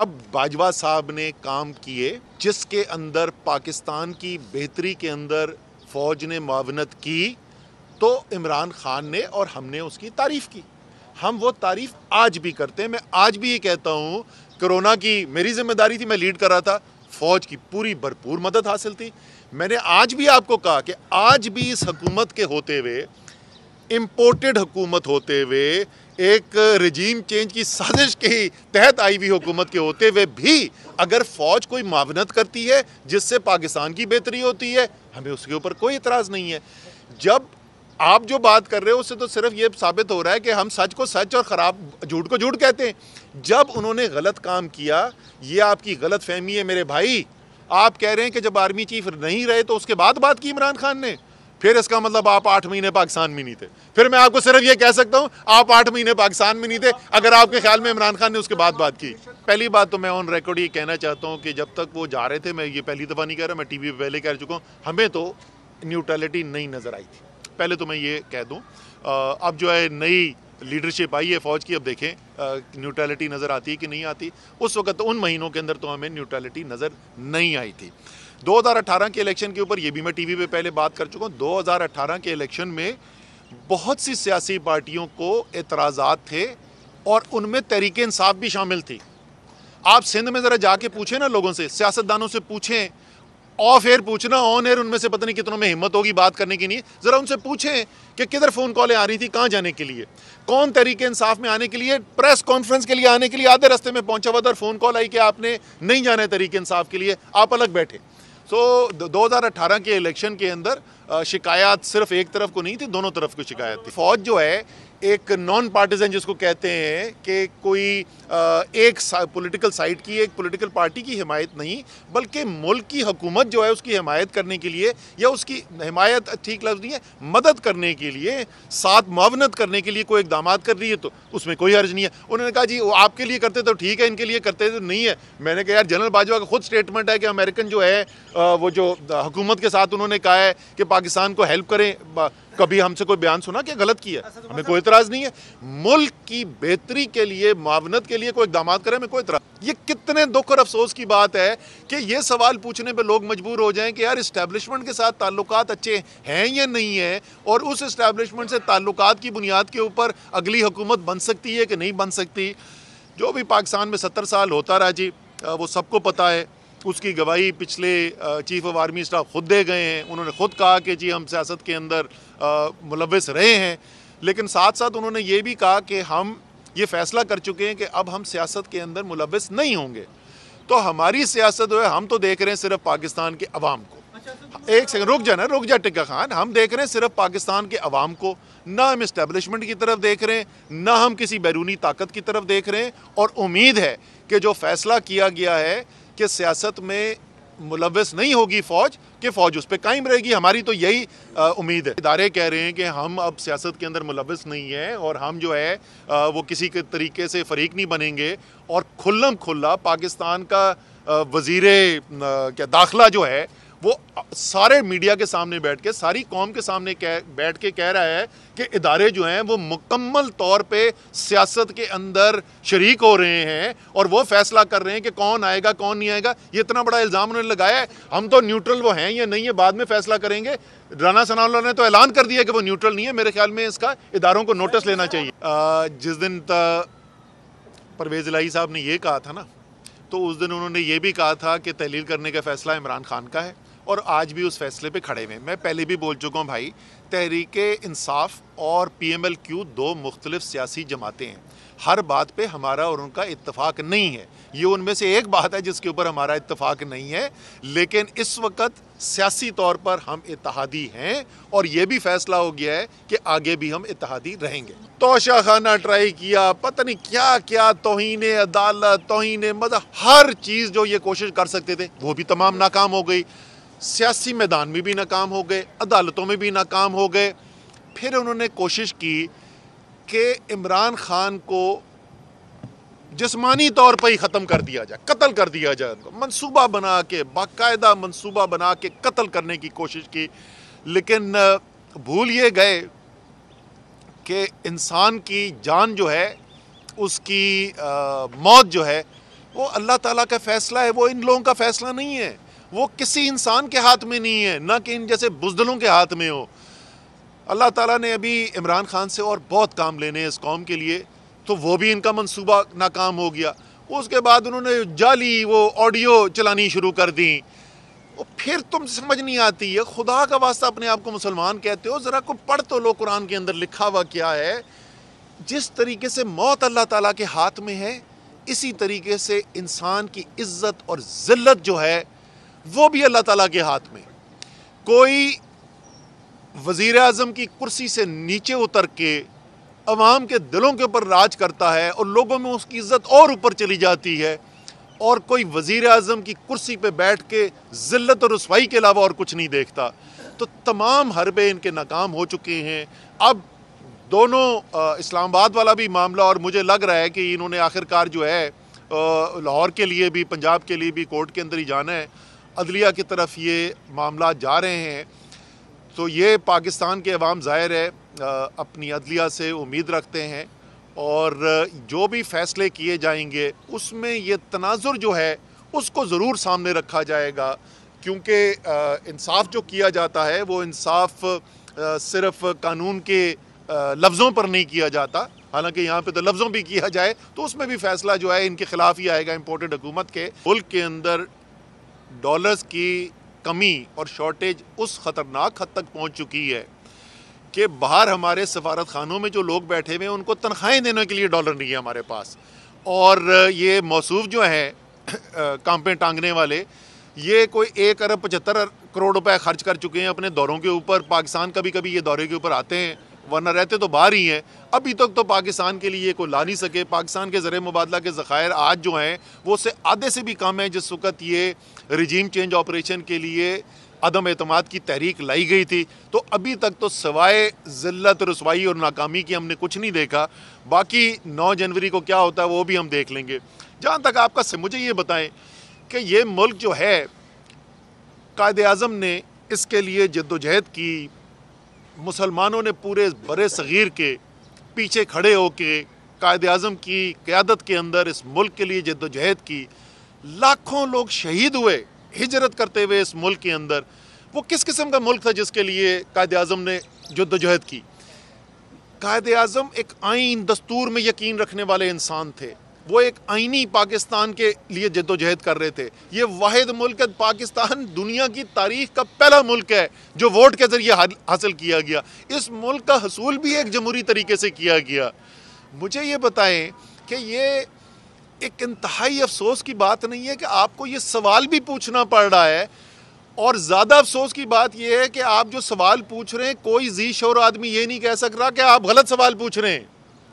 अब बाजवा साहब ने काम किए जिसके अंदर पाकिस्तान की बेहतरी के अंदर फौज ने मावनत की तो इमरान खान ने और हमने उसकी तारीफ़ की हम वो तारीफ़ आज भी करते हैं मैं आज भी ये कहता हूँ कोरोना की मेरी जिम्मेदारी थी मैं लीड कर रहा था फ़ौज की पूरी भरपूर मदद हासिल थी मैंने आज भी आपको कहा कि आज भी इस हकूमत के होते हुए इम्पोर्टेड हुकूमत होते हुए एक रजीम चेंज की साजिश के ही तहत आई हुई हुकूमत के होते हुए भी अगर फ़ौज कोई मावनत करती है जिससे पाकिस्तान की बेहतरी होती है हमें उसके ऊपर कोई इतराज़ नहीं है जब आप जो बात कर रहे हो उससे तो सिर्फ ये साबित हो रहा है कि हम सच को सच और ख़राब झूठ को झूठ कहते हैं जब उन्होंने गलत काम किया ये आपकी गलत फहमी है मेरे भाई आप कह रहे हैं कि जब आर्मी चीफ नहीं रहे तो उसके बाद बात की इमरान खान ने फिर इसका मतलब आप आठ महीने पाकिस्तान में नहीं थे फिर मैं आपको सिर्फ ये कह सकता हूँ आप आठ महीने पाकिस्तान में नहीं थे अगर आपके ख्याल में इमरान खान ने उसके बाद बात की पहली बात तो मैं ऑन रिकॉर्ड ये कहना चाहता हूँ कि जब तक वो जा रहे थे मैं ये पहली दफ़ा नहीं कह रहा मैं टी वी पर पहले कह चुका हूँ हमें तो न्यूट्रलिटी नहीं नज़र आई थी पहले तो मैं ये कह दूँ अब जो है नई लीडरशिप आई है फ़ौज की अब देखें न्यूट्रलिटी नज़र आती है कि नहीं आती उस वक्त उन महीनों के अंदर तो हमें न्यूट्रलिटी नज़र नहीं आई थी 2018 के इलेक्शन के ऊपर ये भी मैं टीवी पे पहले बात कर चुका हूँ 2018 के इलेक्शन में बहुत सी सियासी पार्टियों को एतराज़ात थे और उनमें तहरीक इंसाफ भी शामिल थी आप सिंध में ज़रा जाके पूछें ना लोगों से सियासतदानों से पूछें ऑफ एयर पूछना ऑन एयर उनमें से पता नहीं कितनों में हिम्मत होगी बात करने की नहीं ज़रा उनसे पूछें कि किधर फ़ोन कॉलें आ रही थी कहाँ जाने के लिए कौन तरीके इंसाफ में आने के लिए प्रेस कॉन्फ्रेंस के लिए आने के लिए आधे रास्ते में पहुंचा हुआ था फ़ोन कॉल आई कि आपने नहीं जाना है तरीके इंसाफ के लिए आप अलग बैठे सो दो 2018 के इलेक्शन के अंदर शिकायत सिर्फ एक तरफ को नहीं थी दोनों तरफ को शिकायत थी फौज जो है एक नॉन पार्टीजन जिसको कहते हैं कि कोई एक पॉलिटिकल साइड की एक पॉलिटिकल पार्टी की हिमायत नहीं बल्कि मुल्क की हुकूमत जो है उसकी हिमायत करने के लिए या उसकी हिमायत ठीक लफ्ज नहीं है मदद करने के लिए साथ मावनत करने के लिए कोई इकदाम कर रही है तो उसमें कोई अर्ज नहीं है उन्होंने कहा जी वो आपके लिए करते तो ठीक है इनके लिए करते तो नहीं है मैंने कहा यार जनरल बाजवा का खुद स्टेटमेंट है कि अमेरिकन जो है वो जो हुकूमत के साथ उन्होंने कहा है कि पाकिस्तान को हेल्प करें कभी हमसे कोई बयान सुना कि गलत किया तो हमें मतलब कोई इतराज नहीं है मुल्क की बेहतरी के लिए मावनत के लिए कोई इकदाम करे हमें कोई इतराज ये कितने दुख और अफसोस की बात है कि ये सवाल पूछने पर लोग मजबूर हो जाएं कि यार इस्टेब्लिशमेंट के साथ ताल्लुक अच्छे हैं या नहीं है और उस इस्टेब्लिशमेंट से ताल्लुक की बुनियाद के ऊपर अगली हुकूमत बन सकती है कि नहीं बन सकती जो भी पाकिस्तान में सत्तर साल होता रहा जी वो सबको पता है उसकी गवाही पिछले चीफ ऑफ आर्मी स्टाफ खुद दे गए हैं उन्होंने खुद कहा कि जी हम सियासत के अंदर मुलविस रहे हैं लेकिन साथ साथ उन्होंने ये भी कहा कि हम ये फैसला कर चुके हैं कि अब हम सियासत के अंदर मुलविस नहीं होंगे तो हमारी सियासत जो है हम तो देख रहे हैं सिर्फ पाकिस्तान के अवाम को अच्छा, तो हाँ, एक सेकंड रुक जाना रुक जा टिक्का खान हम देख रहे हैं सिर्फ पाकिस्तान के अवाम को ना हम इस्टेब्लिशमेंट की तरफ देख रहे हैं ना हम किसी बैरूनी ताकत की तरफ देख रहे हैं और उम्मीद है कि जो फैसला किया गया है कि सियासत में मुलवस नहीं होगी फ़ौज कि फ़ौज उस पर कायम रहेगी हमारी तो यही उम्मीद है इदारे कह रहे हैं कि हम अब सियासत के अंदर मुलवस नहीं है और हम जो है आ, वो किसी के तरीके से फरीक नहीं बनेंगे और खुल्लम खुल्ला पाकिस्तान का वज़ी क्या दाखिला जो है वो सारे मीडिया के सामने बैठ के सारी कौम के सामने कह, बैठ के कह रहा है कि इदारे जो हैं वो मुकम्मल तौर पे सियासत के अंदर शरीक हो रहे हैं और वो फैसला कर रहे हैं कि कौन आएगा कौन नहीं आएगा ये इतना बड़ा इल्ज़ाम उन्होंने लगाया है हम तो न्यूट्रल वो हैं या नहीं है बाद में फैसला करेंगे राना सना ने तो ऐलान कर दिया कि वो न्यूट्रल नहीं है मेरे ख्याल में इसका इदारों को नोटिस लेना चाहिए जिस दिन परवेज़ लाई साहब ने ये कहा था ना तो उस दिन उन्होंने ये भी कहा था कि तहलील करने का फ़ैसला इमरान खान का है और आज भी उस फैसले पे खड़े हुए हैं मैं पहले भी बोल चुका हूँ भाई तहरीक इंसाफ और पी एम एल क्यू दो मुख्तलिफ सियासी जमातें हैं हर बात पे हमारा और उनका इतफाक़ नहीं है ये उनमें से एक बात है जिसके ऊपर हमारा इतफाक़ नहीं है लेकिन इस वक्त सियासी तौर पर हम इतिहादी हैं और ये भी फैसला हो गया है कि आगे भी हम इतिहादी रहेंगे तोशा खाना ट्राई किया पता नहीं क्या क्या तोहन अदालत तोहन मतलब हर चीज़ जो ये कोशिश कर सकते थे वो भी तमाम नाकाम हो गई सियासी मैदान में भी नाकाम हो गए अदालतों में भी नाकाम हो गए फिर उन्होंने कोशिश की कि इमरान खान को जिसमानी तौर पर ही ख़त्म कर दिया जाए कत्ल कर दिया जाए उनको मनसूबा बना के बाकायदा मनसूबा बना के कत्ल करने की कोशिश की लेकिन भूल ये गए कि इंसान की जान जो है उसकी आ, मौत जो है वो अल्लाह ताला का फ़ैसला है वो इन लोगों का फ़ैसला नहीं है वो किसी इंसान के हाथ में नहीं है ना कि इन जैसे बुजदलों के हाथ में हो अल्लाह ताला ने अभी इमरान खान से और बहुत काम लेने हैं इस कौम के लिए तो वो भी इनका मंसूबा नाकाम हो गया उसके बाद उन्होंने जाली वो ऑडियो चलानी शुरू कर दी वो फिर तुम समझ नहीं आती है खुदा का वास्ता अपने आप को मुसलमान कहते हो ज़रा को पढ़ तो लो कुरान के अंदर लिखा हुआ क्या है जिस तरीके से मौत अल्लाह ताला के हाथ में है इसी तरीके से इंसान की इज्जत और ज़िल्लत जो है वो भी अल्लाह ताला के हाथ में कोई वजीर अजम की कुर्सी से नीचे उतर के अवाम के दिलों के ऊपर राज करता है और लोगों में उसकी इज़्ज़त और ऊपर चली जाती है और कोई वजीर अजम की कुर्सी पर बैठ के जिल्लत और रसवाई के अलावा और कुछ नहीं देखता तो तमाम हरबे इनके नाकाम हो चुके हैं अब दोनों इस्लामाबाद वाला भी मामला और मुझे लग रहा है कि इन्होंने आखिरकार जो है लाहौर के लिए भी पंजाब के लिए भी कोर्ट के अंदर ही जाना है अदलिया की तरफ ये मामला जा रहे हैं तो ये पाकिस्तान के अवाम ज़ाहिर है अपनी अदलिया से उम्मीद रखते हैं और जो भी फ़ैसले किए जाएंगे उसमें ये तनाजुर जो है उसको ज़रूर सामने रखा जाएगा क्योंकि इंसाफ जो किया जाता है वो इंसाफ सिर्फ कानून के लफ्ज़ों पर नहीं किया जाता हालांकि यहाँ पे तो लफ्ज़ों भी किया जाए तो उसमें भी फैसला जो है इनके खिलाफ ही आएगा इम्पोर्टेड हुकूमत के मुल्क के अंदर डॉलर्स की कमी और शॉर्टेज उस ख़तरनाक हद तक पहुंच चुकी है कि बाहर हमारे सफारत खानों में जो लोग बैठे हुए हैं उनको तनख्वाहें देने के लिए डॉलर नहीं है हमारे पास और ये मौसू जो है कांपें टांगने वाले ये कोई एक अरब पचहत्तर करोड़ रुपए खर्च कर चुके हैं अपने दौरों के ऊपर पाकिस्तान कभी कभी ये दौरे के ऊपर आते हैं वरना रहते तो बाहर ही हैं अभी तक तो पाकिस्तान के लिए ये कोई ला नहीं सके पाकिस्तान के ज़र मुबादला के ज़ख़ायर आज जो हैं वो उससे आधे से भी कम है जिस वक्त ये रिजीम चेंज ऑपरेशन के लिए अदम अतमाद की तहरीक लाई गई थी तो अभी तक तो सवाए ज़िल्लत रसवाई और नाकामी की हमने कुछ नहीं देखा बाकी नौ जनवरी को क्या होता है वो भी हम देख लेंगे जहाँ तक आपका से मुझे ये बताएं कि ये मुल्क जो है कायद अजम ने इसके लिए जद्दोजहद की मुसलमानों ने पूरे बर सग़ीर के पीछे खड़े के कायद अजम की क़्यादत के अंदर इस मुल्क के लिए जद्दोजहद की लाखों लोग शहीद हुए हिजरत करते हुए इस मुल्क के अंदर वो किस किस्म का मुल्क था जिसके लिए कायद अजम ने जद्दोजहद की कायद अजम एक आइन दस्तूर में यकीन रखने वाले इंसान थे वो एक आइनी पाकिस्तान के लिए जद्दोजहद कर रहे थे ये वाहिद मुल्क पाकिस्तान दुनिया की तारीख का पहला मुल्क है जो वोट के ज़रिए हासिल किया गया इस मुल्क का हसूल भी एक जमहूरी तरीके से किया गया मुझे ये बताएं कि ये एक इंतहाई अफसोस की बात नहीं है कि आपको ये सवाल भी पूछना पड़ रहा है और ज़्यादा अफसोस की बात यह है कि आप जो सवाल पूछ रहे हैं कोई जी शोर आदमी ये नहीं कह सक रहा कि आप गलत सवाल पूछ रहे हैं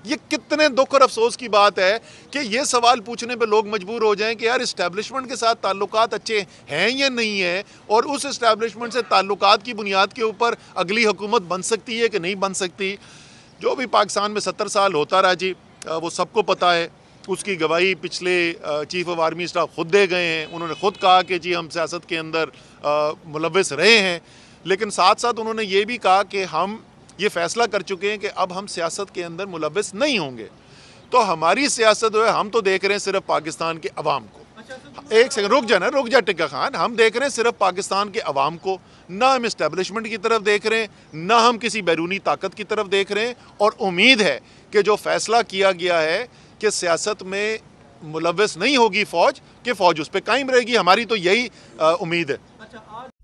ये कितने दुख और अफसोस की बात है कि ये सवाल पूछने पे लोग मजबूर हो जाएं कि यार इस्टेब्लिशमेंट के साथ ताल्लुक अच्छे हैं या नहीं है और उस इस्टेब्लिशमेंट से ताल्लुक की बुनियाद के ऊपर अगली हुकूमत बन सकती है कि नहीं बन सकती जो भी पाकिस्तान में सत्तर साल होता रहा जी वो सबको पता है उसकी गवाही पिछले चीफ ऑफ आर्मी स्टाफ खुद दे गए हैं उन्होंने खुद कहा कि जी हम सियासत के अंदर मुलविस रहे हैं लेकिन साथ साथ उन्होंने ये भी कहा कि हम ये फैसला कर चुके हैं कि अब हम सियासत के अंदर मुलविस नहीं होंगे तो हमारी सियासत जो है हम तो देख रहे हैं सिर्फ पाकिस्तान के अवाम को एक सेकंड रुक जाना रुक जा टिक्का खान हम देख रहे हैं सिर्फ पाकिस्तान के अवाम को ना हम इस्टेबलिशमेंट की तरफ देख रहे हैं ना हम किसी बैरूनी ताकत की तरफ देख रहे हैं और उम्मीद है कि जो फैसला किया गया है कि सियासत में मुलविस नहीं होगी फौज कि फौज उस पर कायम रहेगी हमारी तो यही उम्मीद है अच्छा,